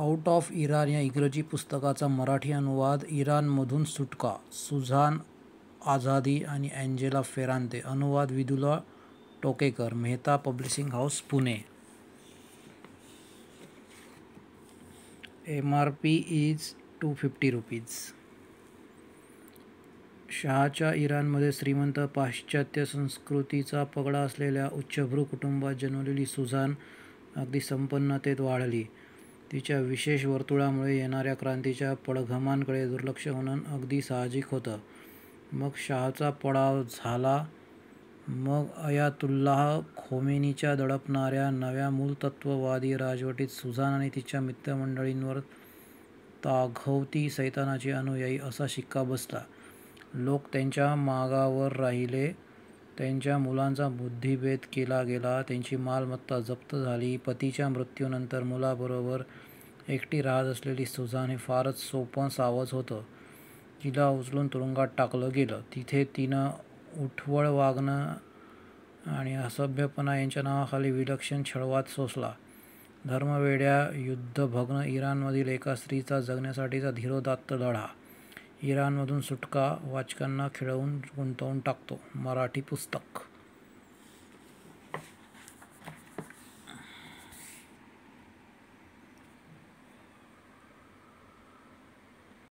out of Iran या इंग्रजी पुस्तकाचा मराठी अनुवाद इराणमधून सुटका सुझान आझादी आणि अँजेला फेरांते अनुवाद Vidula Tokekar Mehta publishing house Pune M R P is two fifty rupees शहाच्या इराणमध्ये श्रीमंत पाश्चात्य संस्कृतीचा पगडा असलेल्या उच्चभ्रू कुटुंबात जन्मलेली सुझान अगदी संपन्नतेत वाढली तिच्या विशेष वर्तुळामुळे येणाऱ्या क्रांतीच्या पडघमांकडे दुर्लक्ष होणं अगदी साहजिक होतं मग शाहचा पडाव झाला मग अयातुल्लाह खोमेनीच्या दडपणाऱ्या नव्या मूलतत्ववादी राजवटीत सुझान आणि तिच्या मित्रमंडळींवर ताघवती सैतानाची अनुयायी असा शिक्का बसला लोक त्यांच्या मागावर राहिले त्यांच्या मुलांचा बुद्धिभेद केला गेला त्यांची मालमत्ता जप्त झाली पतीच्या मृत्यूनंतर मुलाबरोबर एकटी राहत असलेली सुझान हे फारच सोपं सावज होतं तिला उचलून तुरुंगात टाकलं गेलं तिथे तिनं उठवळ वागणं आणि असभ्यपणा यांच्या नावाखाली विलक्षण छळवात सोसला धर्मवेड्या युद्ध युद्धभग्न इराणमधील एका स्त्रीचा जगण्यासाठीचा धीरोदात्त लढा इराणमधून सुटका वाचकांना खिळवून गुंतवून टाकतो मराठी पुस्तक